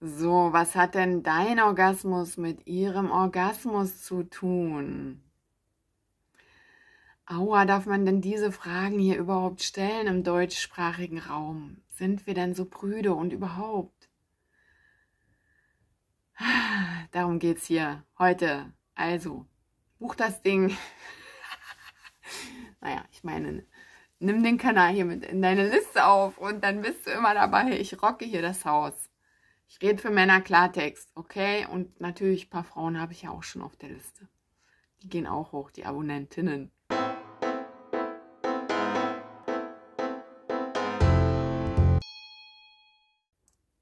So, was hat denn dein Orgasmus mit ihrem Orgasmus zu tun? Aua, darf man denn diese Fragen hier überhaupt stellen im deutschsprachigen Raum? Sind wir denn so prüde und überhaupt? Darum geht's hier heute. Also, buch das Ding. naja, ich meine, nimm den Kanal hier mit in deine Liste auf und dann bist du immer dabei. Ich rocke hier das Haus. Ich rede für Männer Klartext, okay? Und natürlich ein paar Frauen habe ich ja auch schon auf der Liste. Die gehen auch hoch, die Abonnentinnen.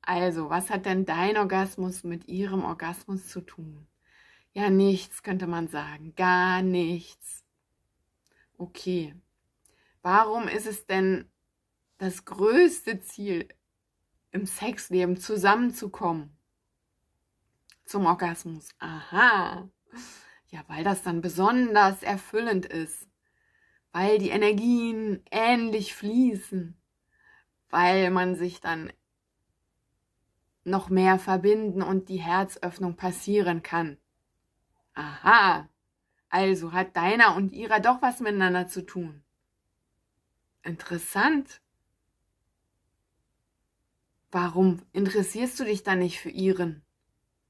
Also, was hat denn dein Orgasmus mit ihrem Orgasmus zu tun? Ja, nichts könnte man sagen. Gar nichts. Okay. Warum ist es denn das größte Ziel im Sexleben zusammenzukommen. Zum Orgasmus. Aha. Ja, weil das dann besonders erfüllend ist. Weil die Energien ähnlich fließen. Weil man sich dann noch mehr verbinden und die Herzöffnung passieren kann. Aha. Also hat deiner und ihrer doch was miteinander zu tun. Interessant. Warum interessierst du dich da nicht für ihren?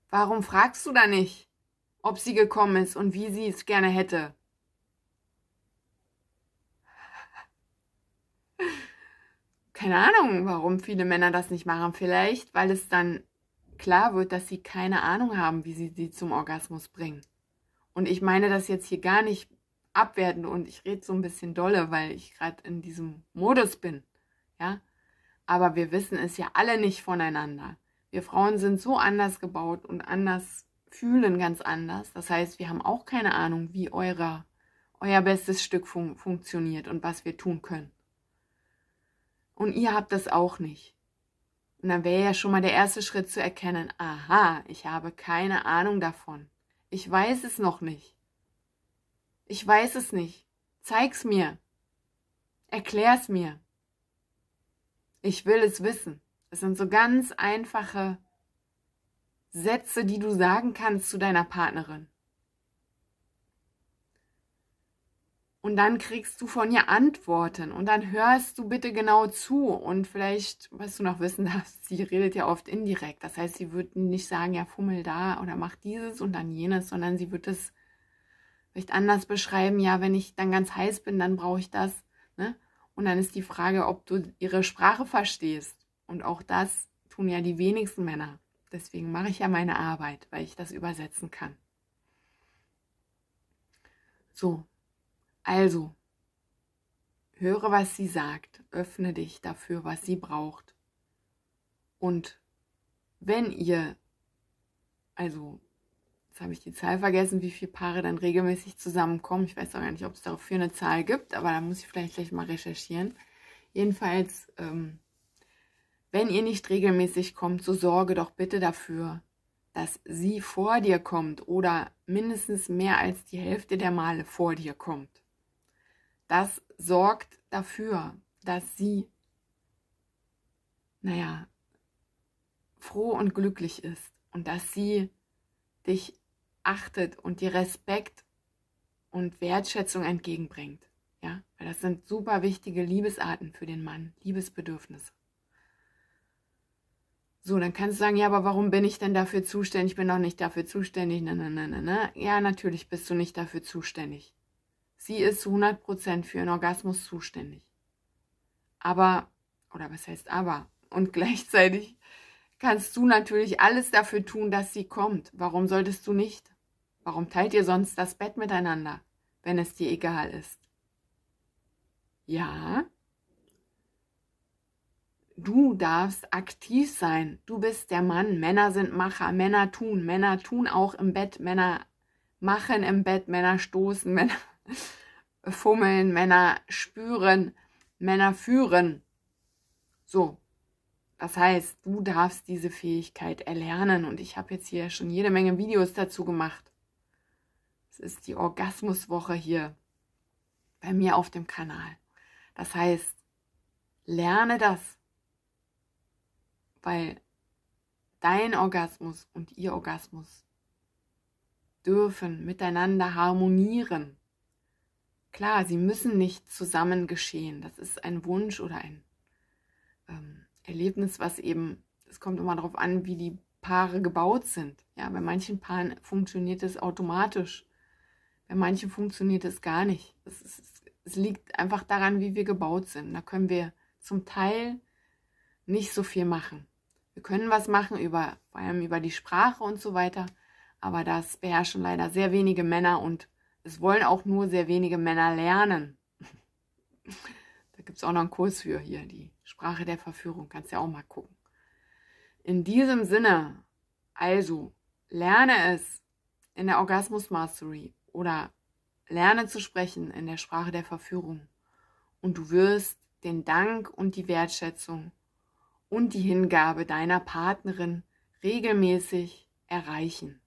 Warum fragst du da nicht, ob sie gekommen ist und wie sie es gerne hätte? Keine Ahnung, warum viele Männer das nicht machen. Vielleicht, weil es dann klar wird, dass sie keine Ahnung haben, wie sie sie zum Orgasmus bringen. Und ich meine das jetzt hier gar nicht abwertend und ich rede so ein bisschen dolle, weil ich gerade in diesem Modus bin. Ja, aber wir wissen es ja alle nicht voneinander. Wir Frauen sind so anders gebaut und anders fühlen ganz anders. Das heißt, wir haben auch keine Ahnung, wie eurer, euer bestes Stück fun funktioniert und was wir tun können. Und ihr habt das auch nicht. Und dann wäre ja schon mal der erste Schritt zu erkennen, aha, ich habe keine Ahnung davon. Ich weiß es noch nicht. Ich weiß es nicht. Zeig's mir. Erklär's mir. Ich will es wissen. Es sind so ganz einfache Sätze, die du sagen kannst zu deiner Partnerin. Und dann kriegst du von ihr Antworten und dann hörst du bitte genau zu. Und vielleicht, was du noch wissen darfst, sie redet ja oft indirekt. Das heißt, sie wird nicht sagen, ja, fummel da oder mach dieses und dann jenes, sondern sie wird es vielleicht anders beschreiben. Ja, wenn ich dann ganz heiß bin, dann brauche ich das. Ne? Und dann ist die Frage, ob du ihre Sprache verstehst. Und auch das tun ja die wenigsten Männer. Deswegen mache ich ja meine Arbeit, weil ich das übersetzen kann. So, also, höre, was sie sagt, öffne dich dafür, was sie braucht. Und wenn ihr, also jetzt habe ich die Zahl vergessen, wie viele Paare dann regelmäßig zusammenkommen. Ich weiß auch gar nicht, ob es dafür eine Zahl gibt, aber da muss ich vielleicht gleich mal recherchieren. Jedenfalls, ähm, wenn ihr nicht regelmäßig kommt, so sorge doch bitte dafür, dass sie vor dir kommt oder mindestens mehr als die Hälfte der Male vor dir kommt. Das sorgt dafür, dass sie, naja, froh und glücklich ist und dass sie dich achtet und dir Respekt und Wertschätzung entgegenbringt. Ja, weil das sind super wichtige Liebesarten für den Mann, Liebesbedürfnisse. So, dann kannst du sagen, ja, aber warum bin ich denn dafür zuständig? Ich bin doch nicht dafür zuständig. Na, ne, na, ne, na, ne, na, na. Ja, natürlich bist du nicht dafür zuständig. Sie ist zu 100% für ihren Orgasmus zuständig. Aber, oder was heißt aber? Und gleichzeitig kannst du natürlich alles dafür tun, dass sie kommt. Warum solltest du nicht? Warum teilt ihr sonst das Bett miteinander, wenn es dir egal ist? Ja, du darfst aktiv sein. Du bist der Mann. Männer sind Macher. Männer tun. Männer tun auch im Bett. Männer machen im Bett. Männer stoßen. Männer fummeln. Männer spüren. Männer führen. So. Das heißt, du darfst diese Fähigkeit erlernen. Und ich habe jetzt hier schon jede Menge Videos dazu gemacht. Es ist die Orgasmuswoche hier bei mir auf dem Kanal. Das heißt, lerne das, weil dein Orgasmus und ihr Orgasmus dürfen miteinander harmonieren. Klar, sie müssen nicht zusammen geschehen. Das ist ein Wunsch oder ein ähm, Erlebnis, was eben, es kommt immer darauf an, wie die Paare gebaut sind. Ja, bei manchen Paaren funktioniert es automatisch. Bei manchen funktioniert es gar nicht. Es, ist, es liegt einfach daran, wie wir gebaut sind. Da können wir zum Teil nicht so viel machen. Wir können was machen über, vor allem über die Sprache und so weiter, aber das beherrschen leider sehr wenige Männer und es wollen auch nur sehr wenige Männer lernen. da gibt es auch noch einen Kurs für hier, die Sprache der Verführung. Kannst ja auch mal gucken. In diesem Sinne, also, lerne es in der Orgasmus Mastery oder lerne zu sprechen in der Sprache der Verführung und du wirst den Dank und die Wertschätzung und die Hingabe deiner Partnerin regelmäßig erreichen.